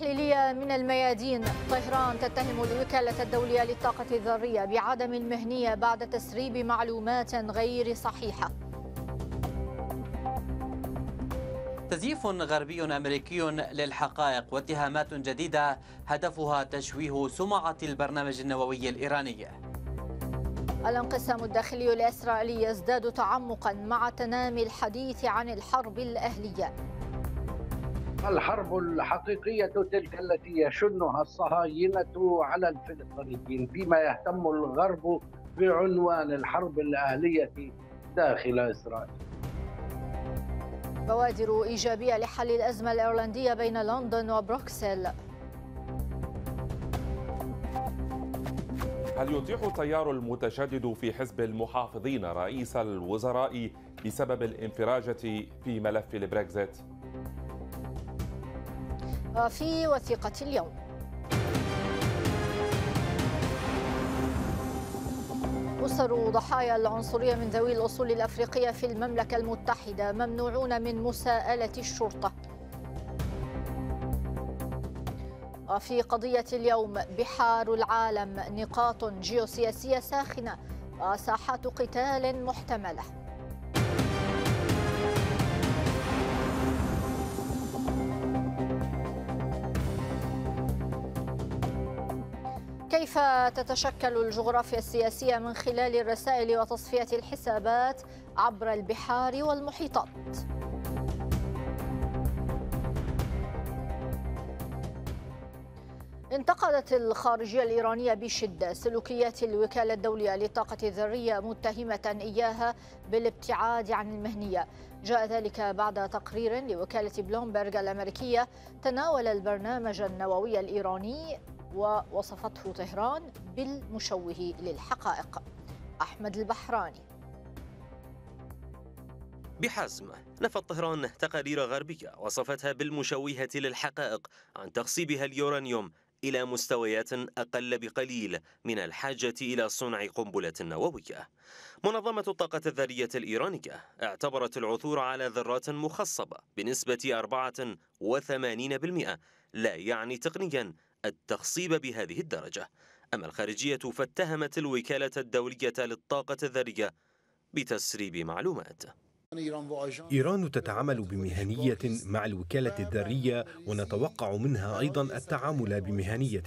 تحليلية من الميادين طهران تتهم الوكالة الدولية للطاقة الذرية بعدم المهنية بعد تسريب معلومات غير صحيحة تزييف غربي أمريكي للحقائق واتهامات جديدة هدفها تشويه سمعة البرنامج النووي الإيراني الانقسام الداخلي الإسرائيلي يزداد تعمقا مع تنامي الحديث عن الحرب الأهلية الحرب الحقيقية تلك التي يشنها الصهاينة على الفلسطينيين فيما يهتم الغرب بعنوان الحرب الأهلية داخل إسرائيل بوادر إيجابية لحل الأزمة الإيرلندية بين لندن وبروكسل هل يطيح التيار المتشدد في حزب المحافظين رئيس الوزراء بسبب الانفراجة في ملف البريكزيت؟ في وثيقة اليوم أسر ضحايا العنصرية من ذوي الأصول الأفريقية في المملكة المتحدة ممنوعون من مساءلة الشرطة وفي قضية اليوم بحار العالم نقاط جيوسياسية ساخنة وساحات قتال محتمله كيف تتشكل الجغرافيا السياسية من خلال الرسائل وتصفية الحسابات عبر البحار والمحيطات؟ انتقدت الخارجية الإيرانية بشدة سلوكيات الوكالة الدولية للطاقة الذرية متهمة إياها بالابتعاد عن المهنية جاء ذلك بعد تقرير لوكالة بلومبرغ الأمريكية تناول البرنامج النووي الإيراني ووصفته طهران بالمشوه للحقائق أحمد البحراني بحزم نفت طهران تقارير غربية وصفتها بالمشوهة للحقائق عن تخصيبها اليورانيوم إلى مستويات أقل بقليل من الحاجة إلى صنع قنبلة نووية منظمة الطاقة الذرية الإيرانية اعتبرت العثور على ذرات مخصبة بنسبة 84% لا يعني تقنيا التخصيب بهذه الدرجة أما الخارجية فاتهمت الوكالة الدولية للطاقة الذرية بتسريب معلومات إيران تتعامل بمهنية مع الوكالة الذرية ونتوقع منها أيضا التعامل بمهنية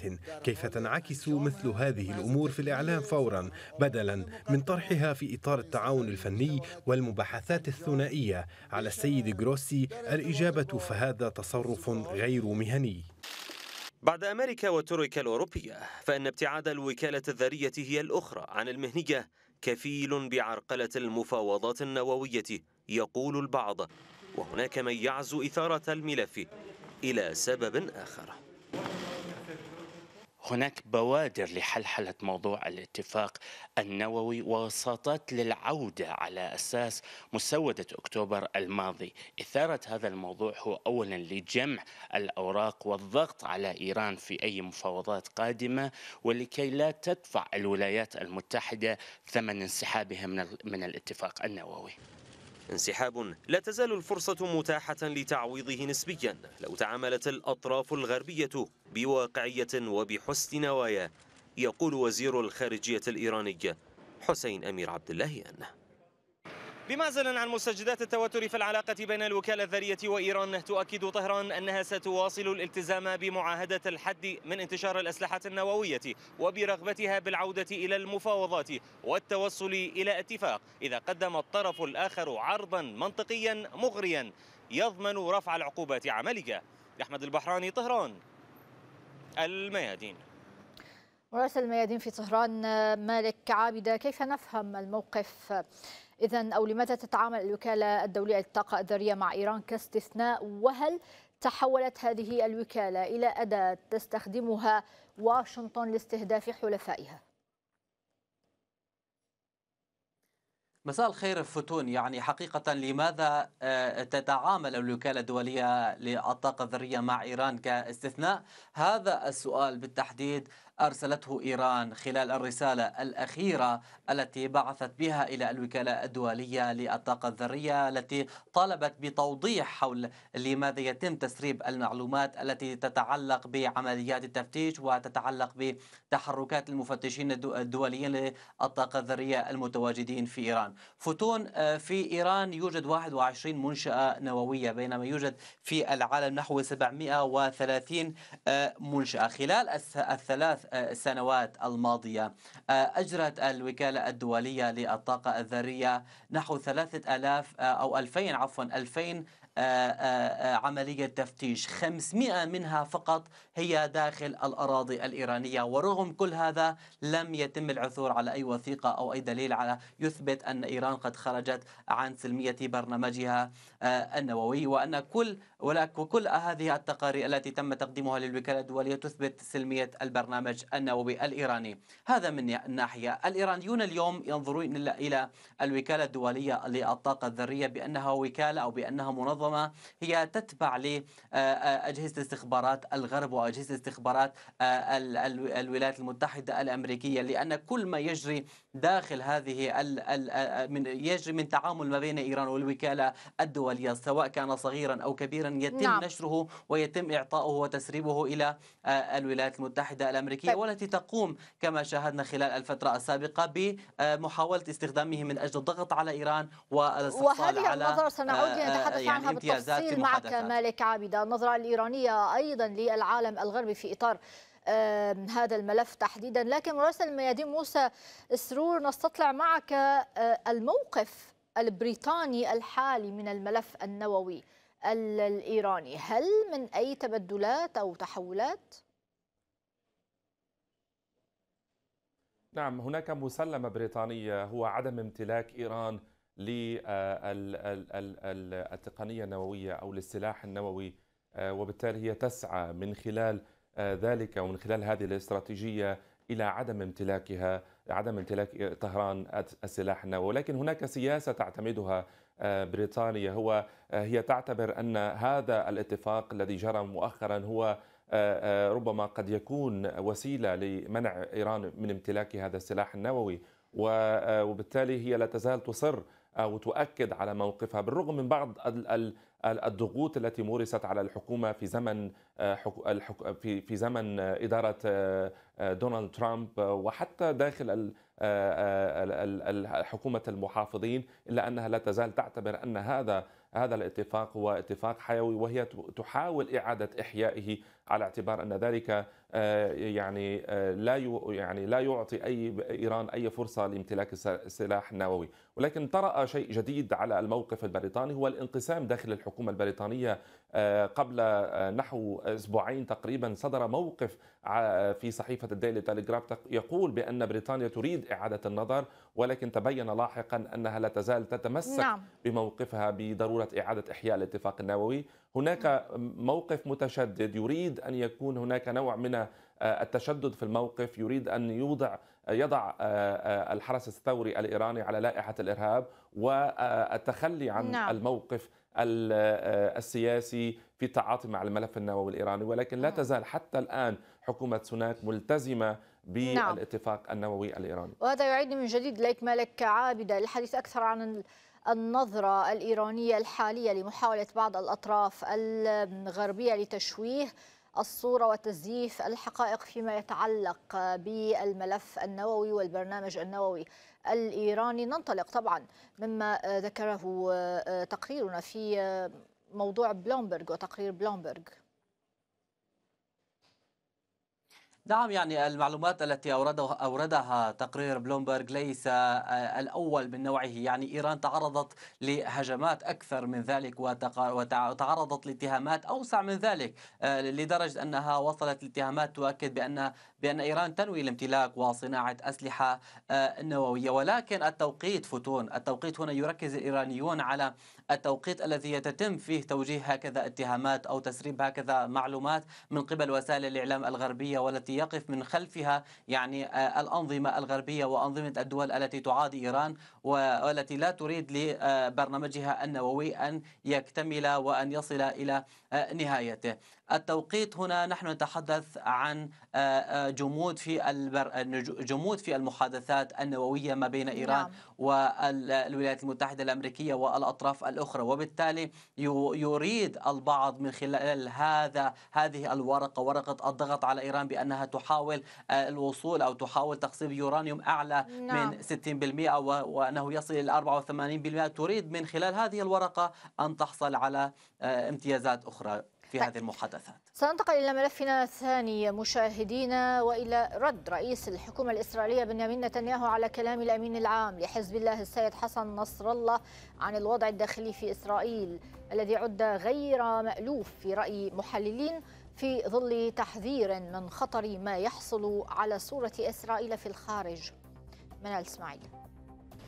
كيف تنعكس مثل هذه الأمور في الإعلام فورا بدلا من طرحها في إطار التعاون الفني والمباحثات الثنائية على السيد جروسي الإجابة فهذا تصرف غير مهني بعد أمريكا وتركيا الأوروبية فإن ابتعاد الوكالة الذرية هي الأخرى عن المهنية كفيل بعرقلة المفاوضات النووية يقول البعض وهناك من يعزو إثارة الملف إلى سبب آخر هناك بوادر لحلحلة موضوع الاتفاق النووي ووساطات للعودة على أساس مسودة أكتوبر الماضي إثارة هذا الموضوع هو أولا لجمع الأوراق والضغط على إيران في أي مفاوضات قادمة ولكي لا تدفع الولايات المتحدة ثمن انسحابها من الاتفاق النووي انسحاب لا تزال الفرصة متاحة لتعويضه نسبيا لو تعاملت الأطراف الغربية بواقعية وبحسن نوايا يقول وزير الخارجية الإيراني حسين أمير عبد اللهيان بمعزل عن مستجدات التوتر في العلاقة بين الوكالة الذرية وإيران تؤكد طهران أنها ستواصل الالتزام بمعاهدة الحد من انتشار الأسلحة النووية وبرغبتها بالعودة إلى المفاوضات والتوصل إلى اتفاق إذا قدم الطرف الآخر عرضا منطقيا مغريا يضمن رفع العقوبات عملية أحمد البحراني طهران الميادين مراسل الميادين في طهران مالك عابدة كيف نفهم الموقف إذا أو لماذا تتعامل الوكالة الدولية للطاقة الذرية مع إيران كاستثناء وهل تحولت هذه الوكالة إلى أداة تستخدمها واشنطن لاستهداف حلفائها؟ مساء الخير فتون يعني حقيقة لماذا آه، تتعامل الوكالة الدولية للطاقة الذرية مع إيران كاستثناء هذا السؤال بالتحديد أرسلته إيران خلال الرسالة الأخيرة التي بعثت بها إلى الوكالة الدولية للطاقة الذرية التي طالبت بتوضيح حول لماذا يتم تسريب المعلومات التي تتعلق بعمليات التفتيش وتتعلق بتحركات المفتشين الدوليين للطاقة الذرية المتواجدين في إيران فوتون آه، في إيران يوجد 21 منشأة نووية بينما يوجد في العالم نحو 730 آه، منشأة خلال الثلاث سنوات الماضية أجرت الوكالة الدولية للطاقة الذرية نحو ثلاثة ألاف أو ألفين عفوا ألفين آه، آه، آه، عملية تفتيش 500 منها فقط هي داخل الأراضي الإيرانية ورغم كل هذا لم يتم العثور على أي وثيقة أو أي دليل على يثبت أن إيران قد خرجت عن سلمية برنامجها آه، النووي وأن كل وكل هذه التقارير التي تم تقديمها للوكالة الدولية تثبت سلمية البرنامج النووي الإيراني هذا من ناحية الإيرانيون اليوم ينظرون إلى الوكالة الدولية للطاقة الذرية بأنها وكالة أو بأنها منظمة هي تتبع لأجهزة آه، آه، استخبارات الغرب وأجهزة استخبارات الولايات المتحدة الأمريكية لأن كل ما يجري داخل هذه من يجري من تعامل ما بين إيران والوكالة الدولية الدولية سواء كان صغيرا أو كبيرا يتم نعم. نشره ويتم إعطاؤه وتسريبه إلى آه، الولايات المتحدة الأمريكية طيب. والتي تقوم كما شاهدنا خلال الفترة السابقة بمحاولة آه، استخدامه من أجل الضغط على إيران والاستحصال على النظرة سنعود آه، لنتحدث يعني عنها بالتفصيل معك مالك عابدة النظرة الإيرانية أيضا للعالم الغربي في إطار هذا الملف تحديدا لكن مراسل ميادين موسى سرور نستطلع معك الموقف البريطاني الحالي من الملف النووي الإيراني هل من أي تبدلات أو تحولات؟ نعم هناك مسلمة بريطانية هو عدم امتلاك إيران للتقنية آه، النووية أو للسلاح النووي آه، وبالتالي هي تسعى من خلال آه، ذلك ومن خلال هذه الاستراتيجية الى عدم امتلاكها عدم امتلاك طهران السلاح النووي ولكن هناك سياسه تعتمدها آه، بريطانيا هو آه، هي تعتبر ان هذا الاتفاق الذي جرى مؤخرا هو آه، ربما قد يكون وسيله لمنع ايران من امتلاك هذا السلاح النووي وبالتالي هي لا تزال تصر او تؤكد على موقفها بالرغم من بعض الضغوط التي مورست على الحكومه في زمن آه، في زمن آه، اداره آه، دونالد ترامب وحتى داخل حكومه المحافظين الا انها لا تزال تعتبر ان هذا هذا الاتفاق هو اتفاق حيوي وهي تحاول اعاده احيائه على اعتبار ان ذلك آه، يعني آه، لا يعني لا يعطي اي ايران اي فرصه لامتلاك السلاح النووي، ولكن طرا شيء جديد على الموقف البريطاني هو الانقسام داخل الحكومه البريطانيه آه، قبل نحو اسبوعين تقريبا صدر موقف في صحيفه الديلي تلغراف يقول بان بريطانيا تريد اعاده النظر ولكن تبين لاحقا انها لا تزال تتمسك نعم. بموقفها بضروره اعاده احياء الاتفاق النووي هناك موقف متشدد يريد ان يكون هناك نوع من آه، التشدد في الموقف يريد ان يوضع آه، يضع آه، الحرس الثوري الايراني على لائحه الارهاب والتخلي عن نعم. الموقف السياسي في التعاطي مع الملف النووي الايراني ولكن لا نعم. تزال حتى الان حكومه سوناك ملتزمه نعم. بالاتفاق نعم. النووي الايراني وهذا يعيدني من جديد اليك مالك عابده للحديث اكثر عن النظرة الإيرانية الحالية لمحاولة بعض الأطراف الغربية لتشويه الصورة وتزييف الحقائق فيما يتعلق بالملف النووي والبرنامج النووي الإيراني ننطلق طبعا مما ذكره تقريرنا في موضوع بلومبرج وتقرير بلومبرج نعم يعني المعلومات التي أوردها, أوردها تقرير بلومبرج ليس آه، الأول من نوعه يعني إيران تعرضت لهجمات أكثر من ذلك وتعرضت لاتهامات أوسع من ذلك آه، لدرجة أنها وصلت لاتهامات تؤكد بأن بأن إيران تنوي الامتلاك وصناعة أسلحة آه، نووية ولكن التوقيت فتون التوقيت هنا يركز الإيرانيون على التوقيت الذي يتم فيه توجيه هكذا اتهامات أو تسريب هكذا معلومات من قبل وسائل الإعلام الغربية والتي التي يقف من خلفها يعني آه، الأنظمة الغربية وأنظمة الدول التي تعادي إيران والتي لا تريد لبرنامجها النووي أن يكتمل وأن يصل إلى آه، نهايته التوقيت هنا نحن نتحدث عن آه، آه، جمود في البر... جمود في المحادثات النووية ما بين إيران نعم. والولايات المتحدة الأمريكية والأطراف الأخرى وبالتالي يريد البعض من خلال هذا هذه الورقة ورقة الضغط على إيران بأنها تحاول آه، الوصول أو تحاول تخصيب يورانيوم أعلى نعم. من 60% وأنه يصل إلى 84% تريد من خلال هذه الورقة أن تحصل على امتيازات أخرى في طيب. هذه المحادثات سننتقل إلى ملفنا الثاني مشاهدينا وإلى رد رئيس الحكومة الإسرائيلية بنيامين نتنياهو على كلام الأمين العام لحزب الله السيد حسن نصر الله عن الوضع الداخلي في إسرائيل الذي عد غير مألوف في رأي محللين في ظل تحذير من خطر ما يحصل على صورة إسرائيل في الخارج منال إسماعيل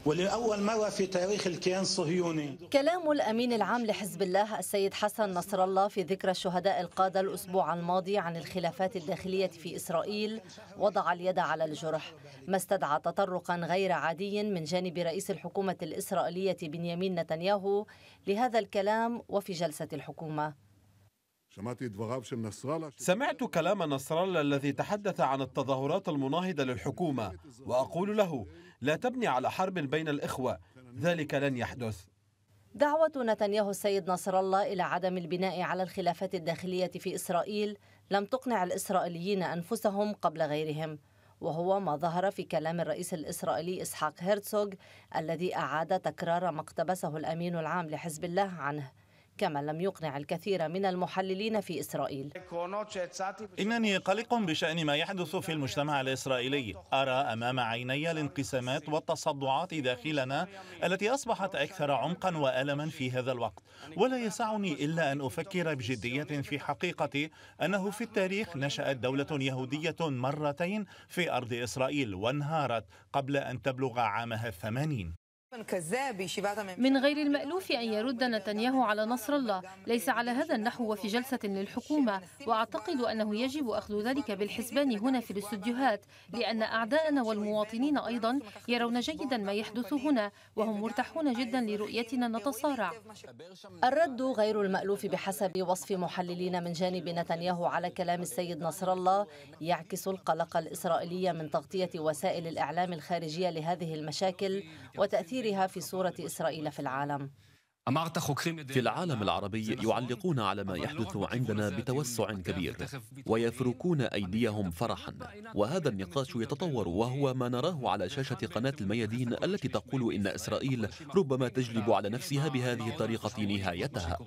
ولأول مرة في تاريخ الكيان الصهيوني كلام الأمين العام لحزب الله السيد حسن نصر الله في ذكرى الشهداء القادة الأسبوع الماضي عن الخلافات الداخلية في إسرائيل وضع اليد على الجرح ما استدعى تطرقا غير عادي من جانب رئيس الحكومة الإسرائيلية بنيامين نتنياهو لهذا الكلام وفي جلسة الحكومة سمعت كلام نصر الله الذي تحدث عن التظاهرات المناهضة للحكومة وأقول له لا تبني على حرب بين الإخوة ذلك لن يحدث دعوة نتنياهو السيد نصر الله إلى عدم البناء على الخلافات الداخلية في إسرائيل لم تقنع الإسرائيليين أنفسهم قبل غيرهم وهو ما ظهر في كلام الرئيس الإسرائيلي إسحاق هيرتسوغ الذي أعاد تكرار ما اقتبسه الأمين العام لحزب الله عنه كما لم يقنع الكثير من المحللين في إسرائيل إنني قلق بشأن ما يحدث في المجتمع الإسرائيلي أرى أمام عيني الانقسامات والتصدعات داخلنا التي أصبحت أكثر عمقا وألما في هذا الوقت ولا يسعني إلا أن أفكر بجدية في حقيقة أنه في التاريخ نشأت دولة يهودية مرتين في أرض إسرائيل وانهارت قبل أن تبلغ عامها الثمانين من غير المألوف أن يرد نتنياهو على نصر الله ليس على هذا النحو وفي جلسة للحكومة وأعتقد أنه يجب أخذ ذلك بالحسبان هنا في الاستديوهات لأن أعداءنا والمواطنين أيضا يرون جيدا ما يحدث هنا وهم مرتاحون جدا لرؤيتنا نتصارع الرد غير المألوف بحسب وصف محللين من جانب نتنياهو على كلام السيد نصر الله يعكس القلق الإسرائيلي من تغطية وسائل الإعلام الخارجية لهذه المشاكل وتأثير وتأثيرها في صورة إسرائيل في العالم في العالم العربي يعلقون على ما يحدث عندنا بتوسع كبير ويفركون أيديهم فرحا وهذا النقاش يتطور وهو ما نراه على شاشة قناة الميادين التي تقول إن إسرائيل ربما تجلب على نفسها بهذه الطريقة نهايتها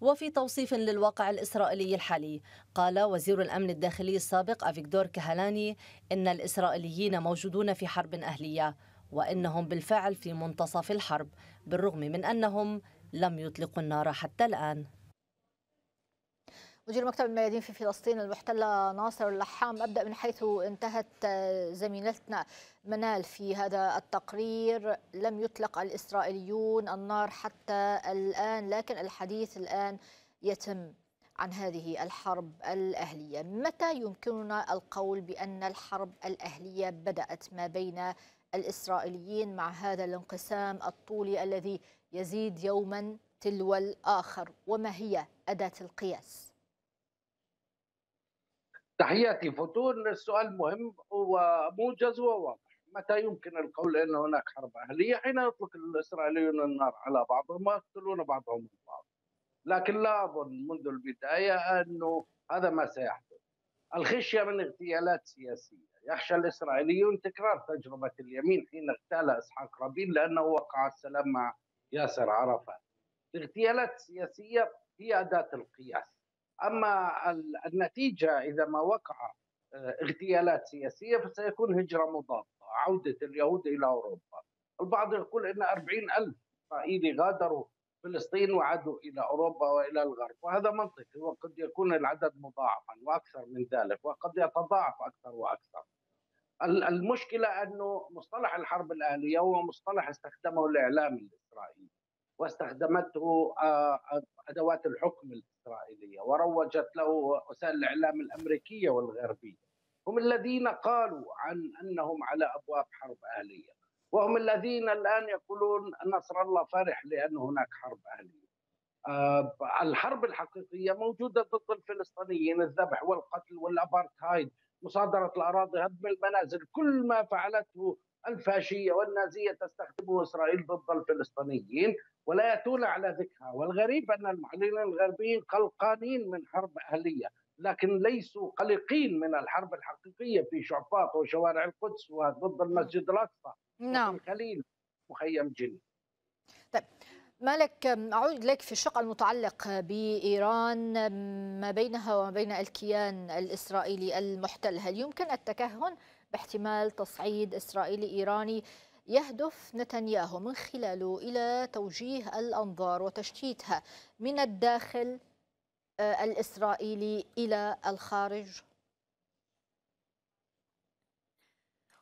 وفي توصيف للواقع الإسرائيلي الحالي قال وزير الأمن الداخلي السابق أفيكدور كهلاني إن الإسرائيليين موجودون في حرب أهلية وإنهم بالفعل في منتصف الحرب بالرغم من أنهم لم يطلقوا النار حتى الآن مدير مكتب الميادين في فلسطين المحتلة ناصر اللحام أبدأ من حيث انتهت زميلتنا منال في هذا التقرير لم يطلق الإسرائيليون النار حتى الآن لكن الحديث الآن يتم عن هذه الحرب الأهلية متى يمكننا القول بأن الحرب الأهلية بدأت ما بين الإسرائيليين مع هذا الانقسام الطولي الذي يزيد يوما تلو الآخر وما هي أداة القياس؟ تحياتي فطور السؤال مهم وموجز وواضح متى يمكن القول أن هناك حرب أهلية حين يطلق الإسرائيليون النار على بعضهم ويقتلون بعضهم البعض لكن لا أظن منذ البداية أنه هذا ما سيحدث الخشية من اغتيالات سياسية يخشى الإسرائيليون تكرار تجربة اليمين حين اغتال إسحاق رابين لأنه وقع السلام مع ياسر عرفات الاغتيالات السياسية هي أداة القياس أما النتيجة إذا ما وقع آه، اغتيالات سياسية فسيكون هجرة مضادة عودة اليهود إلى أوروبا البعض يقول أن 40 ألف إسرائيلي غادروا فلسطين وعادوا إلى أوروبا وإلى الغرب وهذا منطقي وقد يكون العدد مضاعفا وأكثر من ذلك وقد يتضاعف أكثر وأكثر المشكلة أنه مصطلح الحرب الأهلية هو مصطلح استخدمه الإعلام الإسرائيلي واستخدمته آه، أدوات الحكم الإسرائيلية وروجت له وسائل الإعلام الأمريكية والغربية هم الذين قالوا عن أنهم على أبواب حرب أهلية وهم الذين الآن يقولون نصر الله فرح لأن هناك حرب أهلية آه، الحرب الحقيقية موجودة ضد الفلسطينيين الذبح والقتل والأبارتهايد مصادرة الأراضي هدم المنازل كل ما فعلته الفاشية والنازية تستخدمه إسرائيل ضد الفلسطينيين ولا يأتون على ذكرها والغريب أن المعلنين الغربيين قلقانين من حرب أهلية لكن ليسوا قلقين من الحرب الحقيقيه في شعفاط وشوارع القدس وضد نعم. المسجد الاقصى نعم الخليل مخيم جني طيب مالك أعود لك في الشق المتعلق بإيران ما بينها وما بين الكيان الإسرائيلي المحتل هل يمكن التكهن باحتمال تصعيد إسرائيلي إيراني يهدف نتنياهو من خلاله إلى توجيه الأنظار وتشتيتها من الداخل آه، الإسرائيلي إلى الخارج؟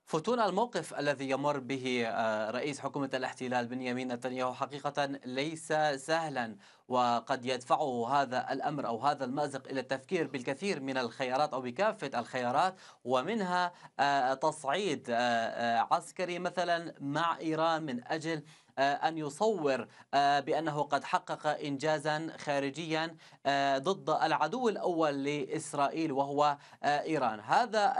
فتون الموقف الذي يمر به آه، رئيس حكومة الاحتلال بنيامين نتنياهو حقيقة ليس سهلا وقد يدفعه هذا الأمر أو هذا المأزق إلى التفكير بالكثير من الخيارات أو بكافة الخيارات ومنها آه، تصعيد عسكري مثلا مع إيران من أجل آه، أن يصور آه، بأنه قد حقق إنجازا خارجيا آه، ضد العدو الأول لإسرائيل وهو إيران هذا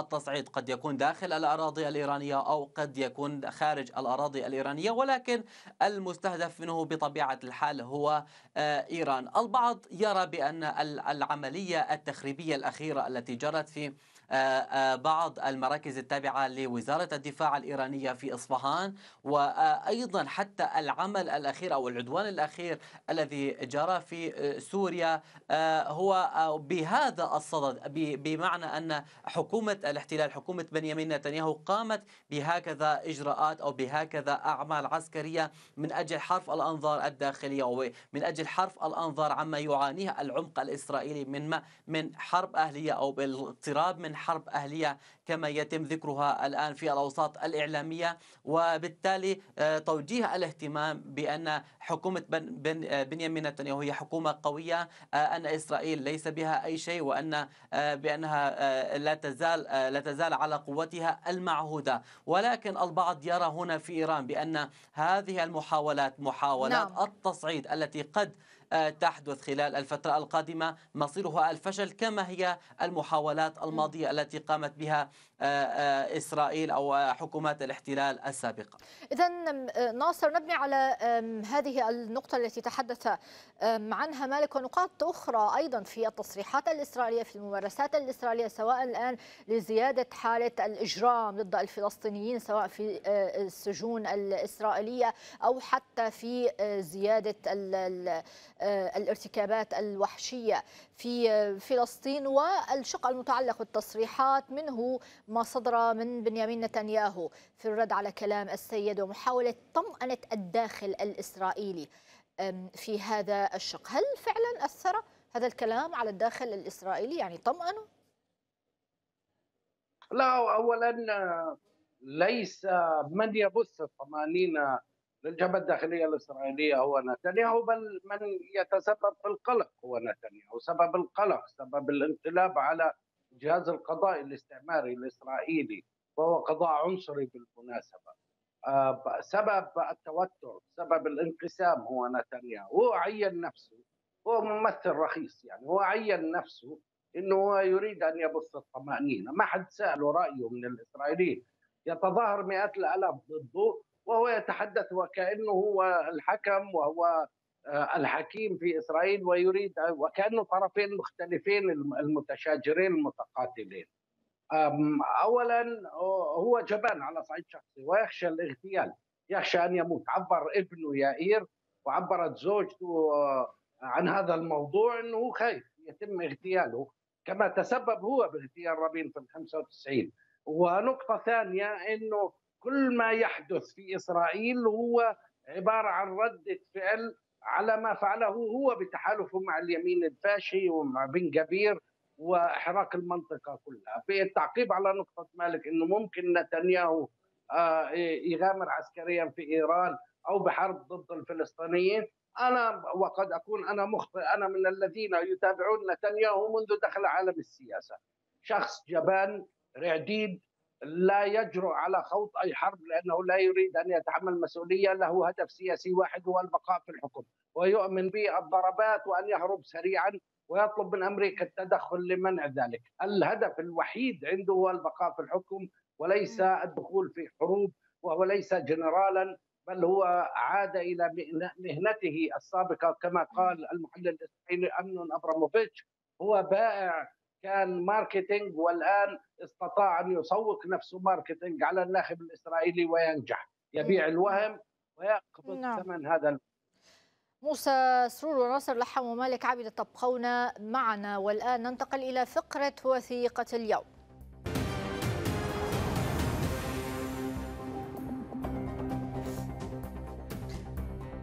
التصعيد قد يكون داخل الأراضي الإيرانية أو قد يكون خارج الأراضي الإيرانية ولكن المستهدف منه بطبيعة الحال هو إيران البعض يرى بأن العملية التخريبية الأخيرة التي جرت في آه، آه، بعض المراكز التابعة لوزارة الدفاع الإيرانية في إصفهان وأيضا حتى العمل الأخير أو العدوان الأخير الذي جرى في آه، سوريا هو بهذا الصدد بمعنى أن حكومة الاحتلال حكومة بنيامين نتنياهو قامت بهكذا إجراءات أو بهكذا أعمال عسكرية من أجل حرف الأنظار الداخلية ومن أجل حرف الأنظار عما يعانيه العمق الإسرائيلي من من حرب أهلية أو بالاقتراب من حرب أهلية كما يتم ذكرها الآن في الأوساط الإعلامية وبالتالي آه، توجيه الاهتمام بأن حكومة آه، بنيامين نتنياهو هي حكومة قوية آه، أن إسرائيل ليس بها أي شيء وأن بأنها لا تزال لا تزال على قوتها المعهودة ولكن البعض يرى هنا في إيران بأن هذه المحاولات محاولات نعم. التصعيد التي قد آه، تحدث خلال الفترة القادمة مصيرها الفشل كما هي المحاولات الماضية التي قامت بها آه، آه، إسرائيل أو حكومات الاحتلال السابقة إذا آه، ناصر نبني على هذه النقطة التي تحدث عنها مالك ونقاط أخرى أيضا في التصريحات الإسرائيلية في الممارسات الإسرائيلية سواء الآن لزيادة حالة الإجرام ضد الفلسطينيين سواء في السجون الإسرائيلية أو حتى في زيادة الارتكابات الوحشية في فلسطين والشق المتعلق بالتصريحات منه ما صدر من بنيامين نتنياهو في الرد على كلام السيد ومحاولة طمأنة الداخل الإسرائيلي في هذا الشق هل فعلا أثر هذا الكلام على الداخل الإسرائيلي يعني طمأنه؟ لا أولا ليس من يبث الطمأنينة للجبهة الداخلية الإسرائيلية هو نتنياهو بل من يتسبب في القلق هو نتنياهو سبب القلق سبب الانقلاب على جهاز القضاء الاستعماري الاسرائيلي وهو قضاء عنصري بالمناسبه آه، سبب التوتر سبب الانقسام هو نتنياهو هو عين نفسه هو ممثل رخيص يعني هو عين نفسه انه هو يريد ان يبث الطمانينه ما حد ساله رايه من الاسرائيليين يتظاهر مئات الالاف ضده وهو يتحدث وكانه هو الحكم وهو آه، الحكيم في اسرائيل ويريد آه، وكانه طرفين مختلفين المتشاجرين المتقاتلين اولا آه، هو جبان على صعيد شخصي ويخشى الاغتيال يخشى ان يموت عبر ابنه يائير وعبرت زوجته عن هذا الموضوع انه خايف يتم اغتياله كما تسبب هو باغتيال رابين في ال 95 ونقطه ثانيه انه كل ما يحدث في اسرائيل هو عباره عن رده فعل على ما فعله هو بتحالفه مع اليمين الفاشي ومع بن جبير واحراق المنطقه كلها بالتعقيب على نقطه مالك انه ممكن نتنياهو آه، يغامر عسكريا في ايران او بحرب ضد الفلسطينيين انا وقد اكون انا مخطئ انا من الذين يتابعون نتنياهو منذ دخل عالم السياسه شخص جبان رعديد لا يجرؤ على خوض اي حرب لانه لا يريد ان يتحمل مسؤوليه له هدف سياسي واحد هو البقاء في الحكم ويؤمن بالضربات وان يهرب سريعا ويطلب من امريكا التدخل لمنع ذلك، الهدف الوحيد عنده هو البقاء في الحكم وليس الدخول في حروب وهو ليس جنرالا بل هو عاد الى مهنته السابقه كما قال المحلل الاسرائيلي امنون ابراموفيتش هو بائع كان ماركتينج والان استطاع أن يسوق نفسه ماركتينج على الناخب الإسرائيلي وينجح يبيع إيه. الوهم ويقبض نعم. ثمن هذا موسى سرور وناصر لحم ومالك عبد تبقون معنا والآن ننتقل إلى فقرة وثيقة اليوم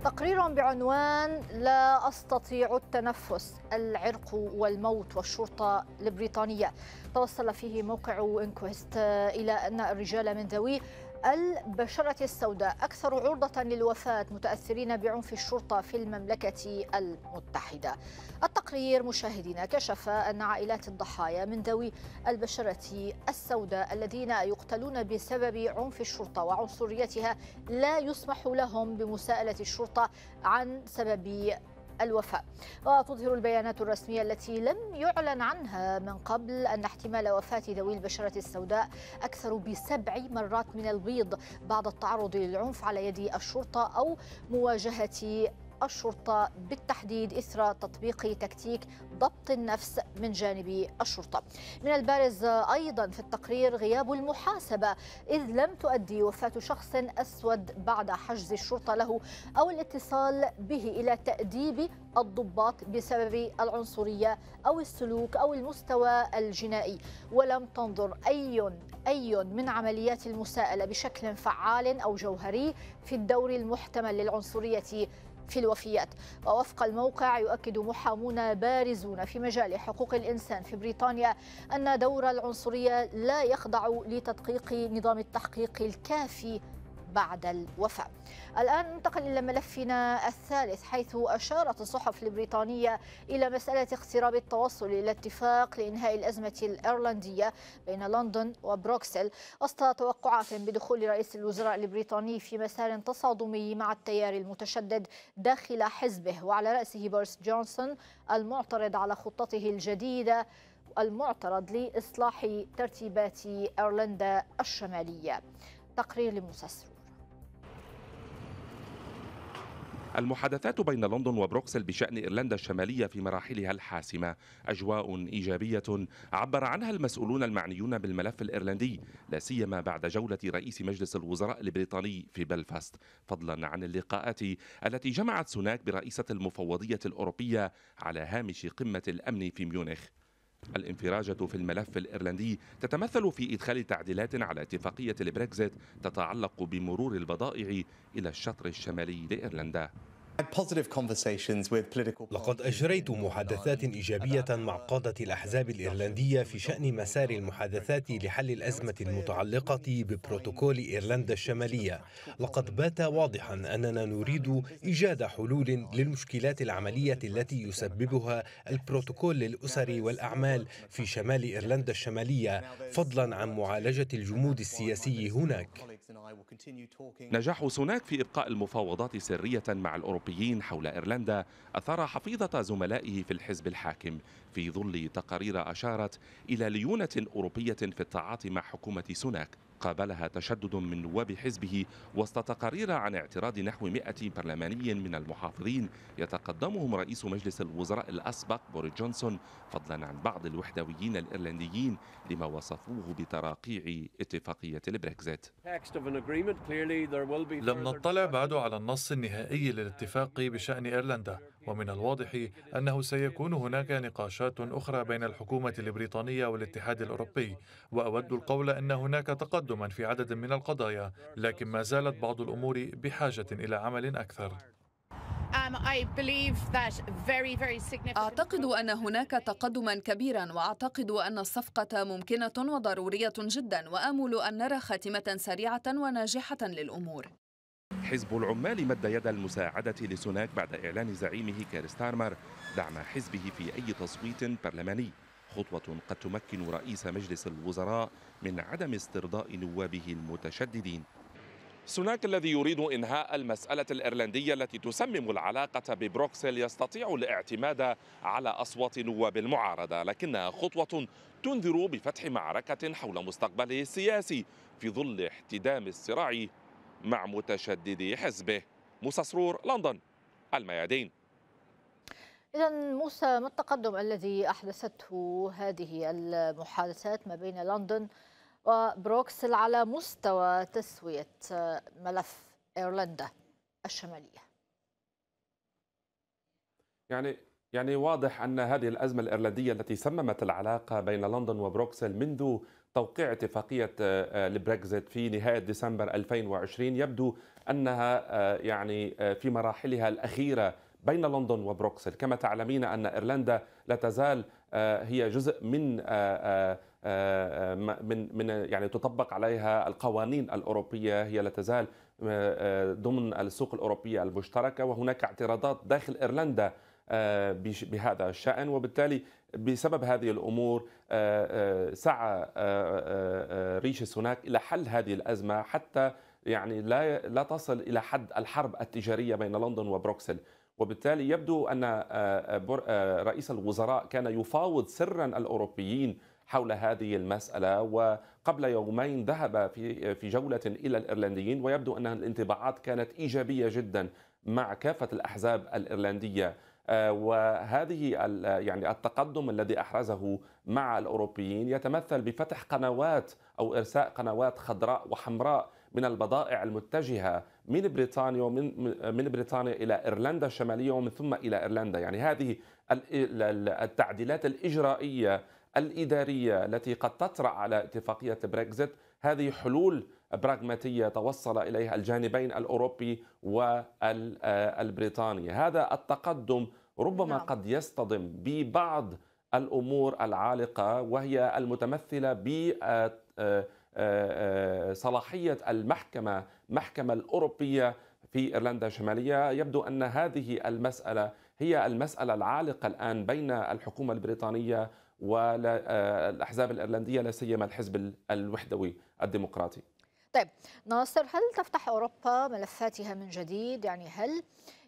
تقرير بعنوان لا استطيع التنفس العرق والموت والشرطه البريطانيه توصل فيه موقع انكوست الى ان الرجال من ذوي البشرة السوداء أكثر عرضة للوفاة متأثرين بعنف الشرطة في المملكة المتحدة التقرير مشاهدينا كشف أن عائلات الضحايا من ذوي البشرة السوداء الذين يقتلون بسبب عنف الشرطة وعنصريتها لا يسمح لهم بمساءلة الشرطة عن سبب الوفاء وتظهر البيانات الرسمية التي لم يعلن عنها من قبل أن احتمال وفاة ذوي البشرة السوداء أكثر بسبع مرات من البيض بعد التعرض للعنف على يد الشرطة أو مواجهة الشرطة بالتحديد إثر تطبيق تكتيك ضبط النفس من جانب الشرطة من البارز أيضا في التقرير غياب المحاسبة إذ لم تؤدي وفاة شخص أسود بعد حجز الشرطة له أو الاتصال به إلى تأديب الضباط بسبب العنصرية أو السلوك أو المستوى الجنائي ولم تنظر أي أي من عمليات المساءلة بشكل فعال أو جوهري في الدور المحتمل للعنصرية في الوفيات ووفق الموقع يؤكد محامون بارزون في مجال حقوق الإنسان في بريطانيا أن دور العنصرية لا يخضع لتدقيق نظام التحقيق الكافي بعد الوفاة الآن ننتقل إلى ملفنا الثالث حيث أشارت الصحف البريطانية إلى مسألة اقتراب التوصل إلى اتفاق لإنهاء الأزمة الأيرلندية بين لندن وبروكسل وسط توقعات بدخول رئيس الوزراء البريطاني في مسار تصادمي مع التيار المتشدد داخل حزبه وعلى رأسه بورس جونسون المعترض على خطته الجديدة المعترض لإصلاح ترتيبات أيرلندا الشمالية تقرير لموسى المحادثات بين لندن وبروكسل بشأن إيرلندا الشمالية في مراحلها الحاسمة أجواء إيجابية عبر عنها المسؤولون المعنيون بالملف الإيرلندي لا سيما بعد جولة رئيس مجلس الوزراء البريطاني في بلفاست فضلا عن اللقاءات التي جمعت سوناك برئيسة المفوضية الأوروبية على هامش قمة الأمن في ميونخ الانفراجة في الملف الإيرلندي تتمثل في إدخال تعديلات على اتفاقية البريكزيت تتعلق بمرور البضائع إلى الشطر الشمالي لإيرلندا لقد أجريت محادثات إيجابية مع قادة الأحزاب الإيرلندية في شأن مسار المحادثات لحل الأزمة المتعلقة ببروتوكول إيرلندا الشمالية لقد بات واضحا أننا نريد إيجاد حلول للمشكلات العملية التي يسببها البروتوكول الأسري والأعمال في شمال إيرلندا الشمالية فضلا عن معالجة الجمود السياسي هناك نجاح سوناك في إبقاء المفاوضات سرية مع الأوروبيين الأوروبيين حول إيرلندا أثار حفيظة زملائه في الحزب الحاكم في ظل تقارير أشارت إلى ليونة أوروبية في التعاطي مع حكومة سوناك قابلها تشدد من نواب حزبه وسط تقارير عن اعتراض نحو 100 برلماني من المحافظين يتقدمهم رئيس مجلس الوزراء الأسبق بوريس جونسون فضلا عن بعض الوحدويين الإيرلنديين لما وصفوه بتراقيع اتفاقية البريكزيت لم نطلع بعد على النص النهائي للاتفاق بشأن إيرلندا ومن الواضح أنه سيكون هناك نقاشات أخرى بين الحكومة البريطانية والاتحاد الأوروبي وأود القول أن هناك تقدما في عدد من القضايا لكن ما زالت بعض الأمور بحاجة إلى عمل أكثر um, أعتقد أن هناك تقدما كبيرا وأعتقد أن الصفقة ممكنة وضرورية جدا وآمل أن نرى خاتمة سريعة وناجحة للأمور حزب العمال مد يد المساعدة لسوناك بعد إعلان زعيمه كير ستارمر دعم حزبه في أي تصويت برلماني خطوة قد تمكن رئيس مجلس الوزراء من عدم استرضاء نوابه المتشددين سوناك الذي يريد إنهاء المسألة الإيرلندية التي تسمم العلاقة ببروكسل يستطيع الاعتماد على أصوات نواب المعارضة لكنها خطوة تنذر بفتح معركة حول مستقبله السياسي في ظل احتدام الصراع مع متشددي حزبه موسى سرور لندن الميادين إذا موسى ما التقدم الذي أحدثته هذه المحادثات ما بين لندن وبروكسل على مستوى تسوية ملف إيرلندا الشمالية يعني يعني واضح أن هذه الأزمة الإيرلندية التي سممت العلاقة بين لندن وبروكسل منذ توقيع اتفاقية البريكزيت آه، آه، في نهاية ديسمبر 2020 يبدو أنها آه، يعني في مراحلها الأخيرة بين لندن وبروكسل كما تعلمين أن إيرلندا لا تزال هي جزء من من من يعني تطبق عليها القوانين الاوروبيه هي لا تزال ضمن السوق الاوروبيه المشتركه وهناك اعتراضات داخل ايرلندا بهذا الشان وبالتالي بسبب هذه الامور آه، آه، سعى آه، ريشس هناك الى حل هذه الازمه حتى يعني لا لا تصل الى حد الحرب التجاريه بين لندن وبروكسل وبالتالي يبدو ان رئيس الوزراء كان يفاوض سرا الاوروبيين حول هذه المساله وقبل يومين ذهب في في جوله الى الايرلنديين ويبدو ان الانطباعات كانت ايجابيه جدا مع كافه الاحزاب الايرلنديه آه، وهذه يعني التقدم الذي احرزه مع الاوروبيين يتمثل بفتح قنوات او ارساء قنوات خضراء وحمراء من البضائع المتجهه من بريطانيا ومن من بريطانيا الى ايرلندا الشماليه ومن ثم الى ايرلندا، يعني هذه التعديلات الاجرائيه الاداريه التي قد تطرا على اتفاقيه بريكزيت هذه حلول براغماتية توصل إليها الجانبين الأوروبي والبريطاني هذا التقدم ربما نعم. قد يصطدم ببعض الأمور العالقة وهي المتمثلة بصلاحية آه، آه، آه، المحكمة محكمة الأوروبية في إيرلندا الشمالية يبدو أن هذه المسألة هي المسألة العالقة الآن بين الحكومة البريطانية والاحزاب آه، الايرلنديه لا سيما الحزب الوحدوي الديمقراطي. طيب ناصر هل تفتح اوروبا ملفاتها من جديد؟ يعني هل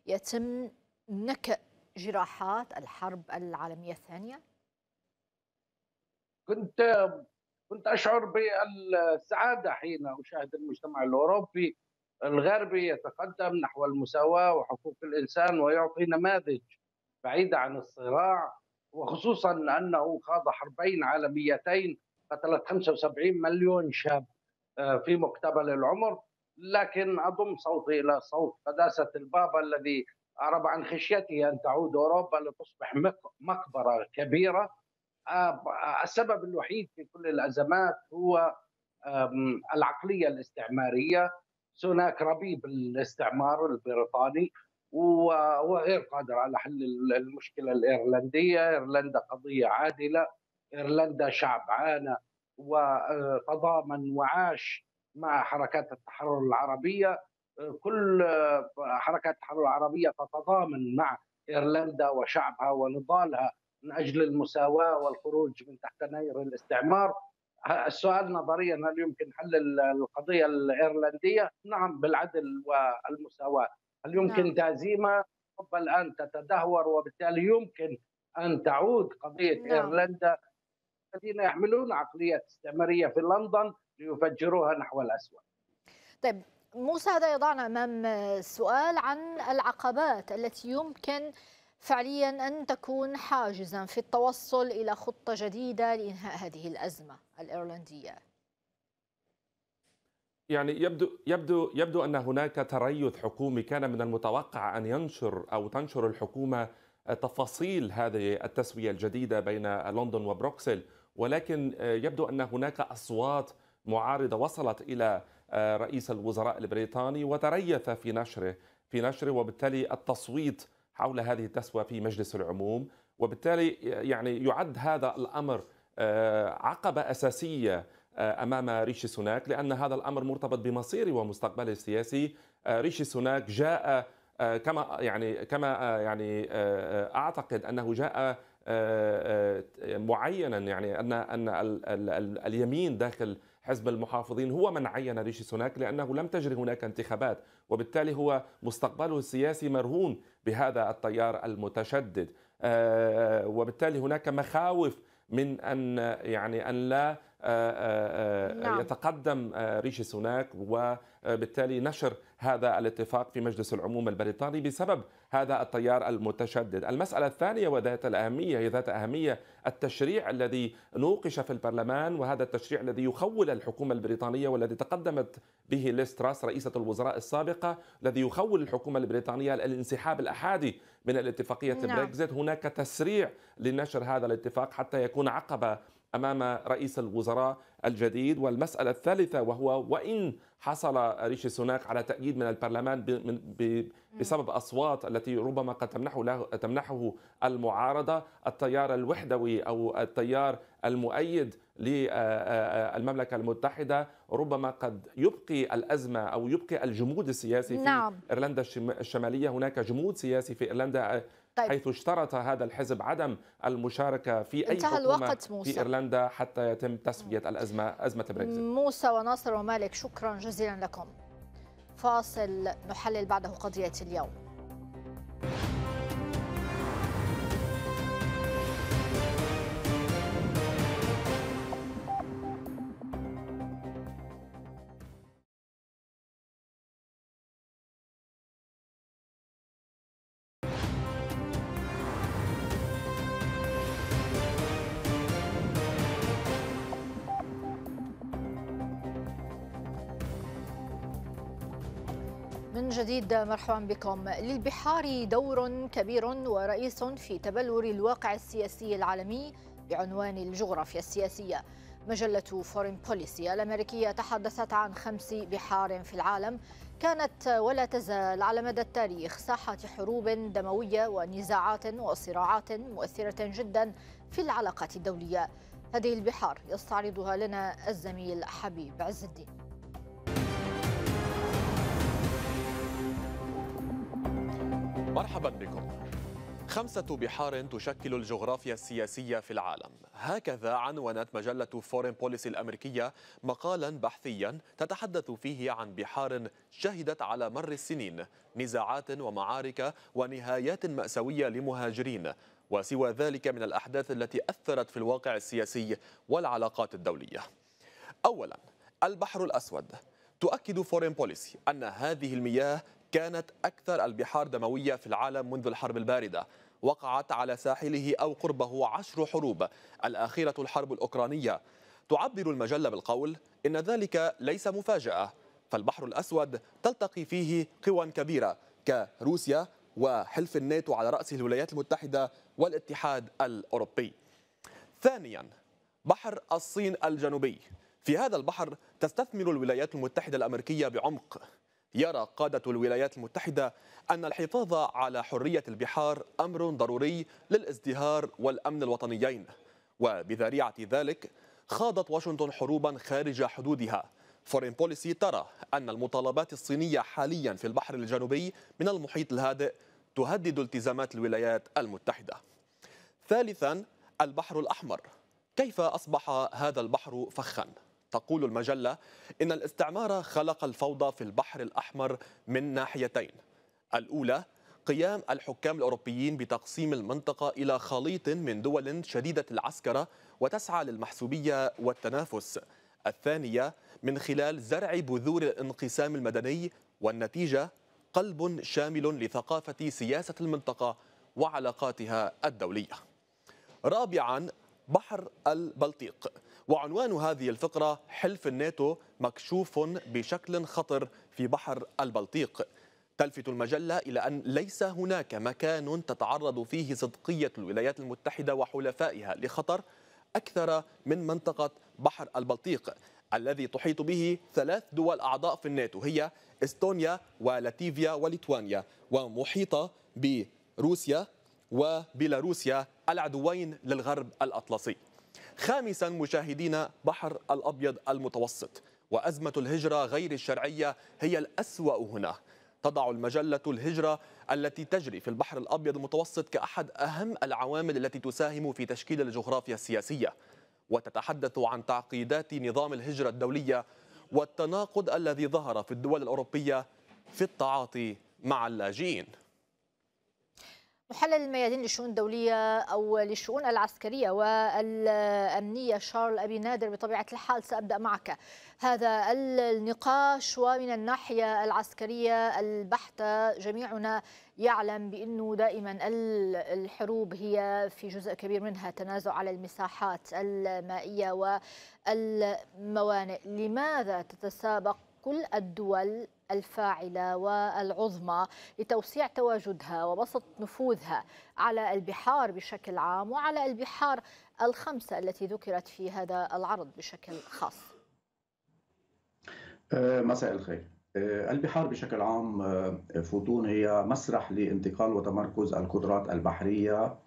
يتم نكأ جراحات الحرب العالميه الثانيه؟ كنت كنت اشعر بالسعاده حين اشاهد المجتمع الاوروبي الغربي يتقدم نحو المساواه وحقوق الانسان ويعطي نماذج بعيده عن الصراع وخصوصا انه خاض حربين عالميتين قتلت 75 مليون شاب آه، في مقتبل العمر لكن اضم صوتي الى صوت قداسه البابا الذي اعرب عن خشيته ان تعود اوروبا لتصبح مقبره كبيره آه، السبب الوحيد في كل الازمات هو العقليه الاستعماريه هناك ربيب الاستعمار البريطاني وهو غير قادر على حل المشكله الايرلنديه، ايرلندا قضيه عادله، ايرلندا شعب عانى وتضامن آه، وعاش مع حركات التحرر العربيه، كل آه، حركات التحرر العربيه تتضامن مع ايرلندا وشعبها ونضالها من اجل المساواه والخروج من تحت نير الاستعمار. السؤال نظريا هل يمكن حل القضيه الايرلنديه؟ نعم بالعدل والمساواه. هل يمكن نعم. تهزيمها؟ أوروبا الآن تتدهور وبالتالي يمكن أن تعود قضية نعم. إيرلندا الذين يحملون عقلية استعمارية في لندن ليفجروها نحو الأسود طيب موسى هذا يضعنا أمام سؤال عن العقبات التي يمكن فعليا أن تكون حاجزا في التوصل إلى خطة جديدة لإنهاء هذه الأزمة الإيرلندية يعني يبدو يبدو يبدو ان هناك تريث حكومي كان من المتوقع ان ينشر او تنشر الحكومه تفاصيل هذه التسويه الجديده بين لندن وبروكسل ولكن يبدو ان هناك اصوات معارضه وصلت الى رئيس الوزراء البريطاني وتريث في نشره في نشره وبالتالي التصويت حول هذه التسويه في مجلس العموم وبالتالي يعني يعد هذا الامر عقبه اساسيه آه، امام ريشي سوناك لان هذا الامر مرتبط بمصيري ومستقبله السياسي آه، ريشي سوناك جاء آه، كما يعني كما يعني اعتقد انه جاء معينا يعني ان ان اليمين داخل حزب المحافظين هو من عين ريشي سوناك لانه لم تجري هناك انتخابات وبالتالي هو مستقبله السياسي مرهون بهذا التيار المتشدد وبالتالي هناك مخاوف من ان يعني ان لا آه، آه، آه، نعم. يتقدم ريشي سوناك وبالتالي نشر هذا الاتفاق في مجلس العموم البريطاني بسبب هذا التيار المتشدد المسألة الثانية وذات الأهمية هي ذات أهمية التشريع الذي نوقش في البرلمان وهذا التشريع الذي يخول الحكومة البريطانية والذي تقدمت به ليستراس رئيسة الوزراء السابقة الذي يخول الحكومة البريطانية الانسحاب الأحادي من الاتفاقية نعم. بريكزيت هناك تسريع لنشر هذا الاتفاق حتى يكون عقبة امام رئيس الوزراء الجديد والمساله الثالثه وهو وان حصل ريشي سوناك على تأييد من البرلمان بسبب أصوات التي ربما قد تمنحه, له تمنحه المعارضة التيار الوحدوي أو التيار المؤيد للمملكة المتحدة ربما قد يبقي الأزمة أو يبقي الجمود السياسي في نعم. إيرلندا الشمالية هناك جمود سياسي في إيرلندا طيب. حيث اشترط هذا الحزب عدم المشاركة في أي انتهى الوقت موسى. في إيرلندا حتى يتم تسوية الأزمة أزمة بريكزيت موسى وناصر ومالك شكرا جزيلا لكم فاصل نحلل بعده قضية اليوم من جديد مرحبا بكم للبحار دور كبير ورئيس في تبلور الواقع السياسي العالمي بعنوان الجغرافيا السياسية مجلة فورين بوليسي الأمريكية تحدثت عن خمس بحار في العالم كانت ولا تزال على مدى التاريخ ساحة حروب دموية ونزاعات وصراعات مؤثرة جدا في العلاقات الدولية هذه البحار يستعرضها لنا الزميل حبيب عز الدين مرحبا بكم خمسة بحار تشكل الجغرافيا السياسية في العالم هكذا عنونت مجلة فورين بوليسي الأمريكية مقالا بحثيا تتحدث فيه عن بحار شهدت على مر السنين نزاعات ومعارك ونهايات مأساوية لمهاجرين وسوى ذلك من الأحداث التي أثرت في الواقع السياسي والعلاقات الدولية أولا البحر الأسود تؤكد فورين بوليسي أن هذه المياه كانت أكثر البحار دموية في العالم منذ الحرب الباردة وقعت على ساحله أو قربه عشر حروب الأخيرة الحرب الأوكرانية تعبر المجلة بالقول إن ذلك ليس مفاجأة فالبحر الأسود تلتقي فيه قوى كبيرة كروسيا وحلف الناتو على رأسه الولايات المتحدة والاتحاد الأوروبي ثانيا بحر الصين الجنوبي في هذا البحر تستثمر الولايات المتحدة الأمريكية بعمق يرى قادة الولايات المتحدة أن الحفاظ على حرية البحار أمر ضروري للازدهار والأمن الوطنيين وبذريعة ذلك خاضت واشنطن حروبا خارج حدودها فورين بوليسي ترى أن المطالبات الصينية حاليا في البحر الجنوبي من المحيط الهادئ تهدد التزامات الولايات المتحدة ثالثا البحر الأحمر كيف أصبح هذا البحر فخاً؟ تقول المجلة إن الاستعمار خلق الفوضى في البحر الأحمر من ناحيتين الأولى قيام الحكام الأوروبيين بتقسيم المنطقة إلى خليط من دول شديدة العسكرة وتسعى للمحسوبية والتنافس الثانية من خلال زرع بذور الانقسام المدني والنتيجة قلب شامل لثقافة سياسة المنطقة وعلاقاتها الدولية رابعا بحر البلطيق وعنوان هذه الفقرة حلف الناتو مكشوف بشكل خطر في بحر البلطيق تلفت المجلة إلى أن ليس هناك مكان تتعرض فيه صدقية الولايات المتحدة وحلفائها لخطر أكثر من منطقة بحر البلطيق الذي تحيط به ثلاث دول أعضاء في الناتو هي إستونيا ولاتيفيا وليتوانيا ومحيطة بروسيا وبيلاروسيا العدوين للغرب الأطلسي خامسا مشاهدين بحر الأبيض المتوسط وأزمة الهجرة غير الشرعية هي الأسوأ هنا تضع المجلة الهجرة التي تجري في البحر الأبيض المتوسط كأحد أهم العوامل التي تساهم في تشكيل الجغرافيا السياسية وتتحدث عن تعقيدات نظام الهجرة الدولية والتناقض الذي ظهر في الدول الأوروبية في التعاطي مع اللاجئين محلل الميادين للشؤون الدولية أو للشؤون العسكرية والأمنية شارل أبي نادر بطبيعة الحال سأبدأ معك هذا النقاش ومن الناحية العسكرية البحتة جميعنا يعلم بأنه دائما الحروب هي في جزء كبير منها تنازع على المساحات المائية والموانئ لماذا تتسابق كل الدول الفاعلة والعظمى لتوسيع تواجدها وبسط نفوذها على البحار بشكل عام وعلى البحار الخمسة التي ذكرت في هذا العرض بشكل خاص أه، مساء الخير أه، البحار بشكل عام أه، فوتون هي مسرح لانتقال وتمركز القدرات البحرية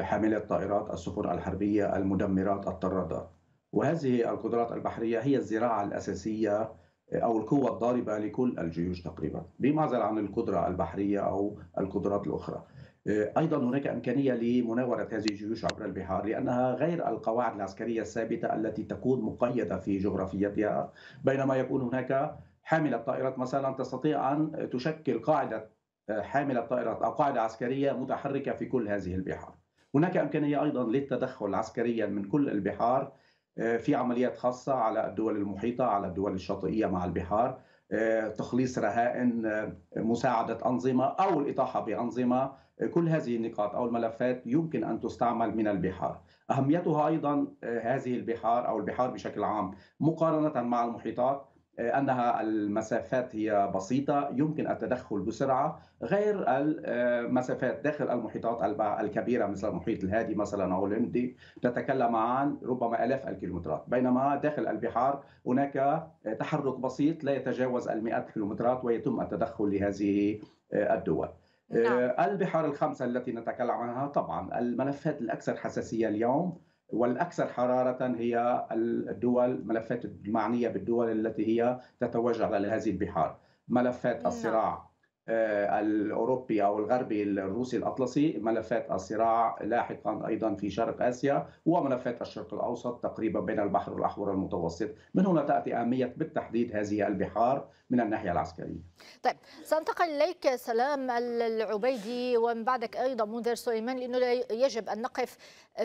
حاملة الطائرات السفن الحربية المدمرات الطرادات وهذه القدرات البحرية هي الزراعة الأساسية او القوه الضاربه لكل الجيوش تقريبا بمعزل عن القدره البحريه او القدرات الاخرى آه، ايضا هناك امكانيه لمناوره هذه الجيوش عبر البحار لانها غير القواعد العسكريه الثابته التي تكون مقيده في جغرافيتها بينما يكون هناك حامله طائرات مثلا تستطيع ان تشكل قاعده آه، حامله طائرات او قاعده عسكريه متحركه في كل هذه البحار هناك امكانيه ايضا للتدخل عسكريا من كل البحار آه، في عمليات خاصة على الدول المحيطة على الدول الشاطئية مع البحار آه، تخليص رهائن آه، مساعدة أنظمة أو الإطاحة بأنظمة كل هذه النقاط أو الملفات يمكن أن تستعمل من البحار أهميتها أيضا هذه البحار أو البحار بشكل عام مقارنة مع المحيطات انها المسافات هي بسيطه يمكن التدخل بسرعه غير المسافات آه، داخل المحيطات الكبيره مثل المحيط الهادي مثلا او الهندي تتكلم عن ربما الاف الكيلومترات بينما داخل البحار هناك آه، تحرك بسيط لا يتجاوز المئات الكيلومترات ويتم التدخل لهذه آه، الدول نعم. البحار الخمسه التي نتكلم عنها طبعا الملفات الاكثر حساسيه اليوم والاكثر حراره هي الدول ملفات المعنيه بالدول التي هي تتوجه على هذه البحار ملفات نعم. الصراع آه، الاوروبي او الغربي الروسي الاطلسي، ملفات الصراع لاحقا ايضا في شرق اسيا وملفات الشرق الاوسط تقريبا بين البحر الاحمر المتوسط من هنا تاتي اهميه بالتحديد هذه البحار من الناحيه العسكريه. طيب سانتقل اليك سلام العبيدي ومن بعدك ايضا منذر سليمان لانه يجب ان نقف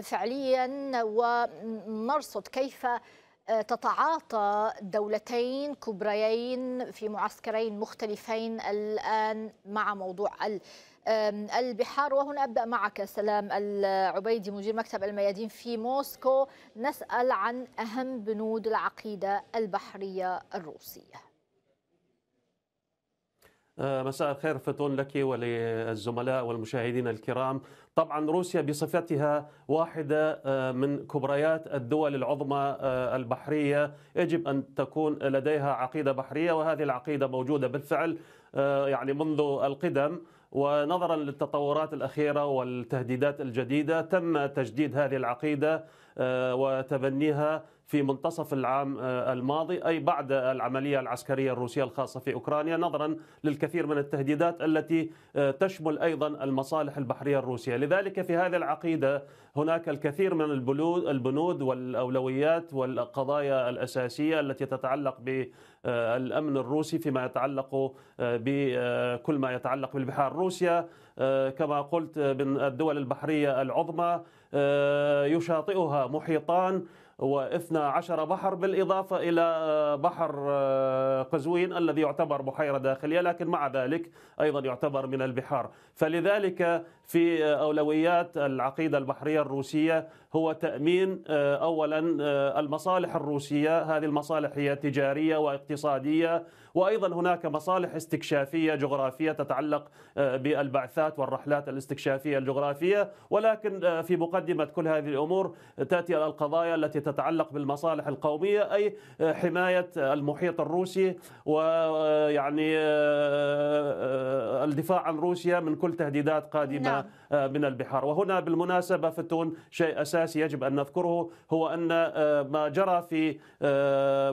فعليا ونرصد كيف آه، تتعاطى دولتين كبريين في معسكرين مختلفين الآن مع موضوع البحار وهنا أبدأ معك سلام العبيدي مدير مكتب الميادين في موسكو نسأل عن أهم بنود العقيدة البحرية الروسية آه، مساء الخير فتون لك وللزملاء والمشاهدين الكرام طبعا روسيا بصفتها واحدة آه، من كبريات الدول العظمى آه، البحرية يجب أن تكون لديها عقيدة بحرية وهذه العقيدة موجودة بالفعل آه، يعني منذ القدم ونظرا للتطورات الأخيرة والتهديدات الجديدة تم تجديد هذه العقيدة وتبنيها في منتصف العام آه، الماضي أي بعد العملية العسكرية الروسية الخاصة في أوكرانيا نظرا للكثير من التهديدات التي آه، تشمل أيضا المصالح البحرية الروسية لذلك في هذه العقيدة هناك الكثير من البنود والأولويات والقضايا الأساسية التي تتعلق بالأمن آه، الروسي فيما يتعلق بكل ما يتعلق بالبحار روسيا كما قلت من الدول البحرية العظمى يشاطئها محيطان و12 بحر بالإضافة إلى آه، بحر آه، قزوين الذي يعتبر بحيرة داخلية لكن مع ذلك أيضا يعتبر من البحار فلذلك في آه، أولويات العقيدة البحرية الروسية هو تأمين أولا المصالح الروسية هذه المصالح هي تجارية واقتصادية وايضا هناك مصالح استكشافيه جغرافيه تتعلق آه، بالبعثات والرحلات الاستكشافيه الجغرافيه ولكن آه، في مقدمه كل هذه الامور تاتي القضايا التي تتعلق بالمصالح القوميه اي آه، حمايه المحيط الروسي ويعني الدفاع عن روسيا من كل تهديدات قادمه نعم. من البحار وهنا بالمناسبه فتون شيء اساسي يجب ان نذكره هو ان ما جرى في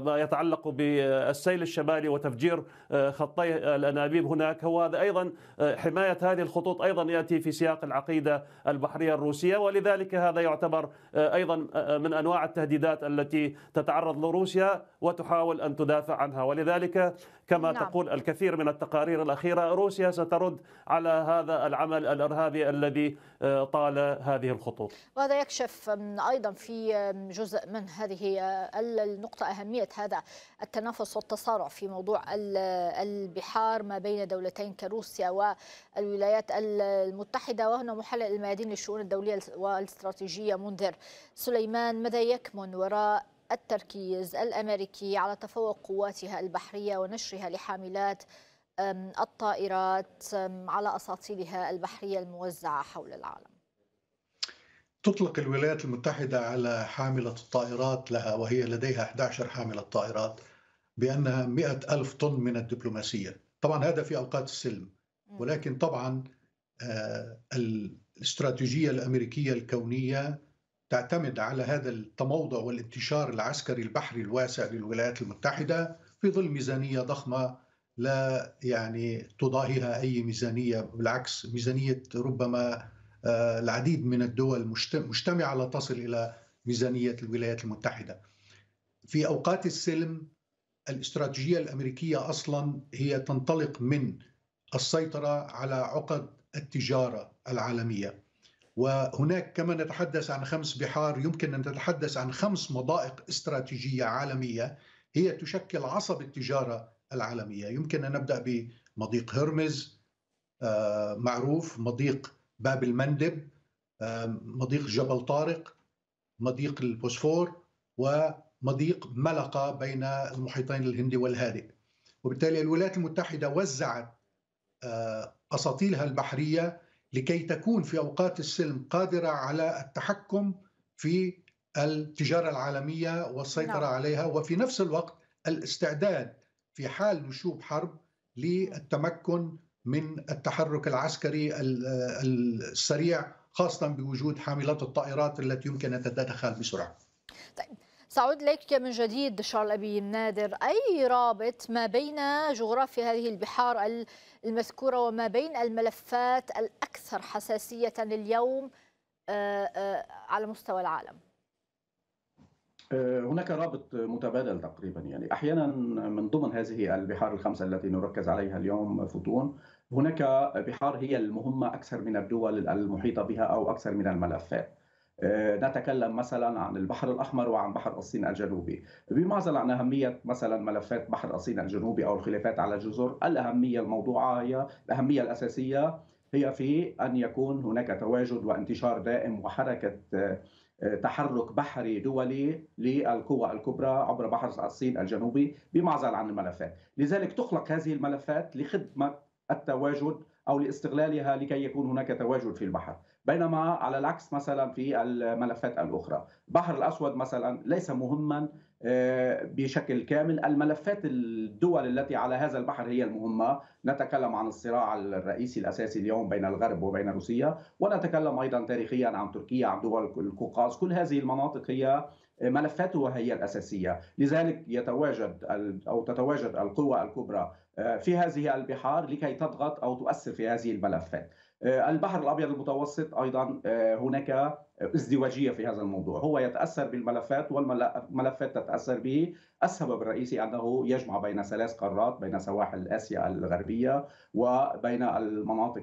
ما يتعلق بالسيل الشمالي وتفجير تفجير آه، خطي الانابيب هناك وهذا ايضا آه، حمايه هذه الخطوط ايضا ياتي في سياق العقيده البحريه الروسيه ولذلك هذا يعتبر آه، ايضا من انواع التهديدات التي تتعرض لروسيا وتحاول ان تدافع عنها ولذلك كما نعم. تقول الكثير من التقارير الأخيرة روسيا سترد على هذا العمل الإرهابي الذي آه، طال هذه الخطوط وهذا يكشف أيضا في جزء من هذه آه، النقطة أهمية هذا التنافس والتصارع في موضوع البحار ما بين دولتين كروسيا والولايات المتحدة وهنا محلل الميادين للشؤون الدولية والاستراتيجية منذر سليمان ماذا يكمن وراء التركيز الأمريكي على تفوق قواتها البحرية ونشرها لحاملات الطائرات على أساطيلها البحرية الموزعة حول العالم تطلق الولايات المتحدة على حاملة الطائرات لها وهي لديها 11 حاملة طائرات بأنها 100 ألف طن من الدبلوماسية طبعا هذا في أوقات السلم ولكن طبعا آه، الاستراتيجية الأمريكية الكونية تعتمد على هذا التموضع والانتشار العسكري البحري الواسع للولايات المتحدة في ظل ميزانية ضخمة لا يعني تضاهيها أي ميزانية بالعكس ميزانية ربما آه، العديد من الدول مجتمعة لا تصل إلى ميزانية الولايات المتحدة في أوقات السلم الاستراتيجية الأمريكية أصلا هي تنطلق من السيطرة على عقد التجارة العالمية وهناك كما نتحدث عن خمس بحار يمكن أن نتحدث عن خمس مضائق استراتيجية عالمية هي تشكل عصب التجارة العالمية يمكن أن نبدأ بمضيق هرمز آه، معروف مضيق باب المندب آه، مضيق جبل طارق مضيق البوسفور ومضيق ملقة بين المحيطين الهندي والهادئ وبالتالي الولايات المتحدة وزعت آه، أساطيلها البحرية لكي تكون في اوقات السلم قادره على التحكم في التجاره العالميه والسيطره نعم. عليها وفي نفس الوقت الاستعداد في حال نشوب حرب للتمكن من التحرك العسكري السريع خاصه بوجود حاملات الطائرات التي يمكن ان تتدخل بسرعه. طيب. سأعود لك من جديد شارل أبي نادر أي رابط ما بين جغرافيا هذه البحار المذكورة وما بين الملفات الأكثر حساسية اليوم آه، آه، على مستوى العالم؟ آه، هناك رابط متبادل تقريبا يعني احيانا من ضمن هذه البحار الخمسه التي نركز عليها اليوم فوتون هناك بحار هي المهمه اكثر من الدول المحيطه بها او اكثر من الملفات آه، نتكلم مثلا عن البحر الاحمر وعن بحر الصين الجنوبي بمعزل عن اهميه مثلا ملفات بحر الصين الجنوبي او الخلافات على الجزر الاهميه الموضوعه هي الاهميه الاساسيه هي في ان يكون هناك تواجد وانتشار دائم وحركه آه، تحرك بحري دولي للقوى الكبرى عبر بحر الصين الجنوبي بمعزل عن الملفات لذلك تخلق هذه الملفات لخدمه التواجد او لاستغلالها لكي يكون هناك تواجد في البحر، بينما على العكس مثلا في الملفات الاخرى، البحر الاسود مثلا ليس مهما آه، بشكل كامل، الملفات الدول التي على هذا البحر هي المهمه، نتكلم عن الصراع الرئيسي الاساسي اليوم بين الغرب وبين روسيا، ونتكلم ايضا تاريخيا عن تركيا، عن دول القوقاز، كل هذه المناطق هي آه، ملفاتها هي الاساسيه، لذلك يتواجد او تتواجد القوى الكبرى آه، في هذه البحار لكي تضغط او تؤثر في هذه الملفات. آه، البحر الابيض المتوسط ايضا آه، هناك ازدواجيه في هذا الموضوع، هو يتاثر بالملفات والملفات تتاثر به، السبب الرئيسي انه يجمع بين ثلاث قارات بين سواحل اسيا الغربيه وبين المناطق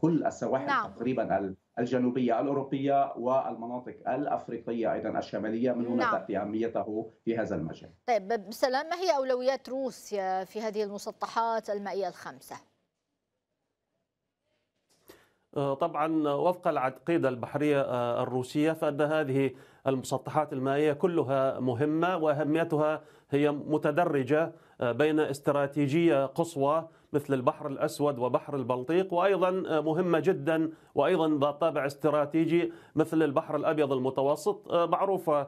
كل السواحل نعم. تقريبا الجنوبيه الاوروبيه والمناطق الافريقيه ايضا الشماليه من هنا نعم. تاتي اهميته في هذا المجال. طيب سلام ما هي اولويات روسيا في هذه المسطحات المائيه الخمسه؟ آه، طبعا وفق العقيدة البحرية آه، الروسية فأن هذه المسطحات المائية كلها مهمة وأهميتها هي متدرجة آه، بين استراتيجية قصوى مثل البحر الأسود وبحر البلطيق وأيضا مهمة جدا وأيضا ذات طابع استراتيجي مثل البحر الأبيض المتوسط معروفة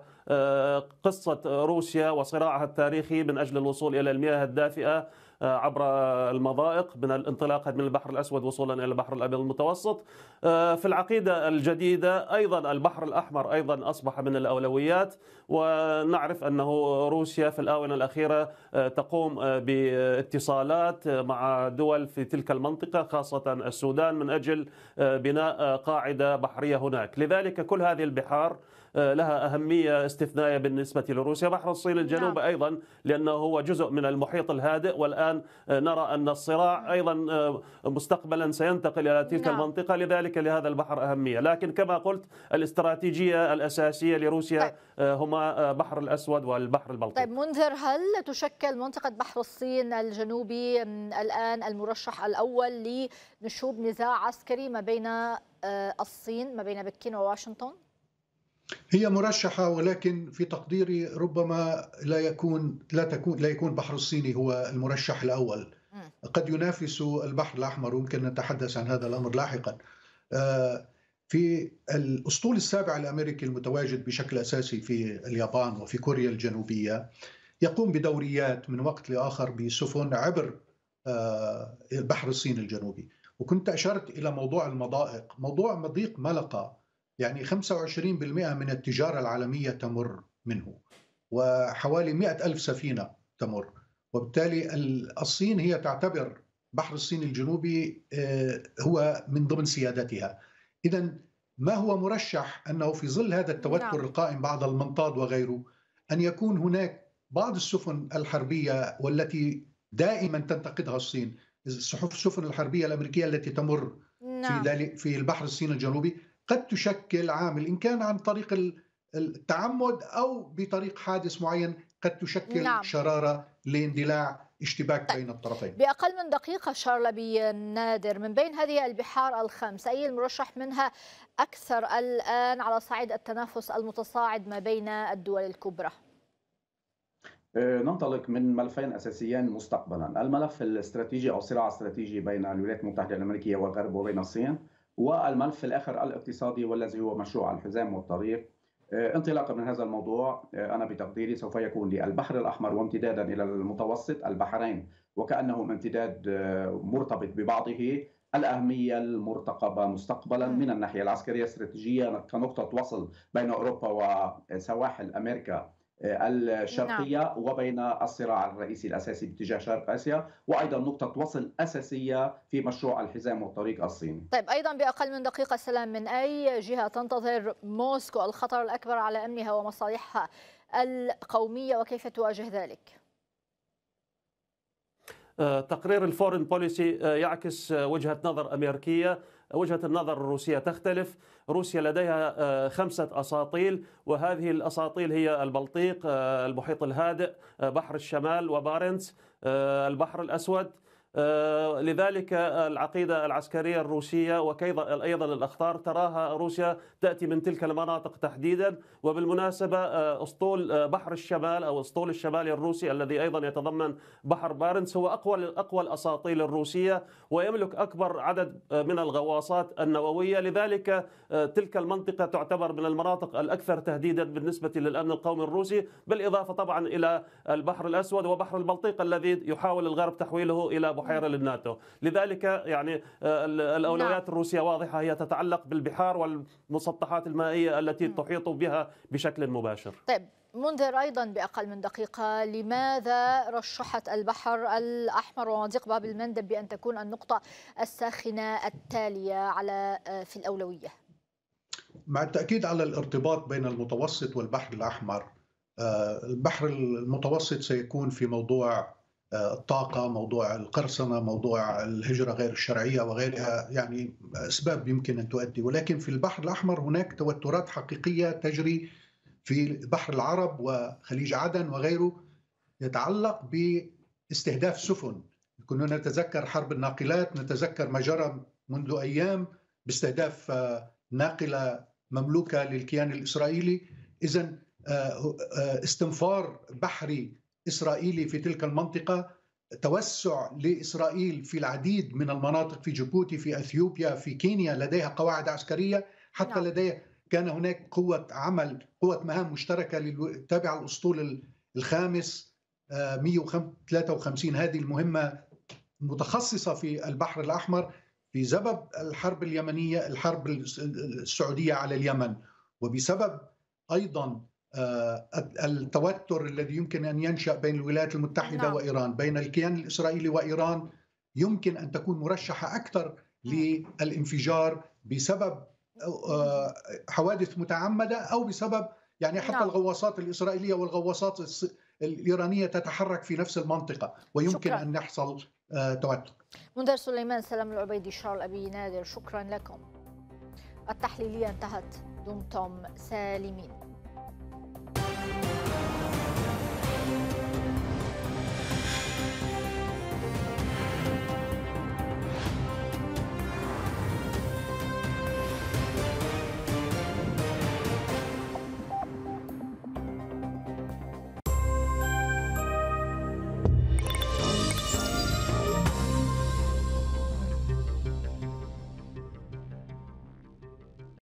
قصة روسيا وصراعها التاريخي من أجل الوصول إلى المياه الدافئة آه، عبر آه، المضائق من الانطلاق من البحر الأسود وصولا إلى البحر الأبيض المتوسط آه، في العقيدة الجديدة أيضا البحر الأحمر أيضا أصبح من الأولويات ونعرف أنه روسيا في الآونة الأخيرة تقوم باتصالات مع دول في تلك المنطقة خاصة السودان من أجل بناء قاعدة بحرية هناك لذلك كل هذه البحار لها أهمية استثنائية بالنسبة لروسيا بحر الصين الجنوب نعم. أيضا لأنه هو جزء من المحيط الهادئ والآن نرى أن الصراع أيضا آه، مستقبلا سينتقل إلى تلك نعم. المنطقة لذلك لهذا البحر أهمية لكن كما قلت الاستراتيجية الأساسية لروسيا طيب. آه، هما آه، بحر الأسود والبحر البلطي طيب منذر هل تشكل منطقة بحر الصين الجنوبي الآن المرشح الأول لنشوب نزاع عسكري ما بين الصين ما بين بكين وواشنطن؟ هي مرشحة ولكن في تقديري ربما لا يكون لا تكون لا يكون البحر الصيني هو المرشح الأول قد ينافس البحر الأحمر ويمكن نتحدث عن هذا الأمر لاحقا آه، في الأسطول السابع الأمريكي المتواجد بشكل أساسي في اليابان وفي كوريا الجنوبية يقوم بدوريات من وقت لآخر بسفن عبر آه، البحر الصيني الجنوبي وكنت أشرت إلى موضوع المضائق موضوع مضيق ملقا يعني 25% من التجارة العالمية تمر منه وحوالي 100 ألف سفينة تمر وبالتالي الصين هي تعتبر بحر الصين الجنوبي آه، هو من ضمن سيادتها إذا ما هو مرشح أنه في ظل هذا التوتر نعم. القائم بعد المنطاد وغيره أن يكون هناك بعض السفن الحربية والتي دائما تنتقدها الصين الصحف السفن الحربية الأمريكية التي تمر نعم. في, في البحر الصين الجنوبي قد تشكل عامل إن كان عن طريق التعمد أو بطريق حادث معين قد تشكل نعم. شرارة لاندلاع اشتباك طيب. بين الطرفين بأقل من دقيقة شارلبي نادر من بين هذه البحار الخمس أي المرشح منها أكثر الآن على صعيد التنافس المتصاعد ما بين الدول الكبرى آه، ننطلق من ملفين اساسيين مستقبلا، الملف الاستراتيجي او الصراع الاستراتيجي بين الولايات المتحده الامريكيه والغرب وبين الصين، والملف الاخر الاقتصادي والذي هو مشروع الحزام والطريق آه، انطلاقا من هذا الموضوع آه، انا بتقديري سوف يكون للبحر الاحمر وامتدادا الى المتوسط البحرين وكانه امتداد آه، مرتبط ببعضه الأهمية المرتقبة مستقبلا من الناحية العسكرية استراتيجية كنقطة وصل بين أوروبا وسواحل أمريكا آه، نعم. الشرقيه نعم. وبين الصراع الرئيسي الاساسي باتجاه شرق اسيا وايضا نقطه وصل اساسيه في مشروع الحزام والطريق الصيني. طيب ايضا باقل من دقيقه سلام من اي جهه تنتظر موسكو الخطر الاكبر على امنها ومصالحها القوميه وكيف تواجه ذلك؟ آه، تقرير الفورن بوليسي آه، يعكس وجهه نظر امريكيه وجهة النظر الروسية تختلف روسيا لديها آه، خمسة أساطيل وهذه الأساطيل هي البلطيق آه، المحيط الهادئ آه، بحر الشمال وبارنس البحر الأسود آه، لذلك العقيدة العسكرية الروسية وكيضا أيضا الأخطار تراها روسيا تأتي من تلك المناطق تحديدا وبالمناسبة آه، أسطول آه، بحر الشمال أو أسطول الشمالي الروسي الذي أيضا يتضمن بحر بارنس هو أقوى أقوى الأساطيل الروسية ويملك أكبر عدد من الغواصات النووية لذلك تلك المنطقة تعتبر من المناطق الأكثر تهديدا بالنسبة للأمن القومي الروسي بالإضافة طبعا إلى البحر الأسود وبحر البلطيق الذي يحاول الغرب تحويله إلى بحيره نعم. للناتو لذلك يعني آه، الاولويات نعم. الروسيه واضحه هي تتعلق بالبحار والمسطحات المائيه التي تحيط بها بشكل مباشر طيب منذر أيضا بأقل من دقيقة لماذا رشحت البحر الأحمر ومضيق باب المندب بأن تكون النقطة الساخنة التالية على آه، في الأولوية مع التأكيد على الارتباط بين المتوسط والبحر الأحمر آه، البحر المتوسط سيكون في موضوع الطاقة موضوع القرصنة موضوع الهجرة غير الشرعية وغيرها يعني أسباب يمكن أن تؤدي ولكن في البحر الأحمر هناك توترات حقيقية تجري في بحر العرب وخليج عدن وغيره يتعلق باستهداف سفن كنا نتذكر حرب الناقلات نتذكر ما جرى منذ أيام باستهداف آه، ناقلة مملوكة للكيان الإسرائيلي إذا آه، آه، استنفار بحري اسرائيلي في تلك المنطقه توسع لاسرائيل في العديد من المناطق في جيبوتي في اثيوبيا في كينيا لديها قواعد عسكريه حتى نعم. لديها كان هناك قوه عمل قوه مهام مشتركه للو... تابعه الاسطول الخامس 153 آه، هذه المهمه متخصصه في البحر الاحمر في سبب الحرب اليمنيه الحرب السعوديه على اليمن وبسبب ايضا آه، التوتر الذي يمكن ان ينشا بين الولايات المتحده نعم. وايران بين الكيان الاسرائيلي وايران يمكن ان تكون مرشحه اكثر نعم. للانفجار بسبب آه، حوادث متعمده او بسبب يعني حتى نعم. الغواصات الاسرائيليه والغواصات الايرانيه تتحرك في نفس المنطقه ويمكن شكرا. ان يحصل آه، توتر. مندر سليمان سلام العبيدي شارل ابي نادر شكرا لكم. التحليليه انتهت دمتم سالمين.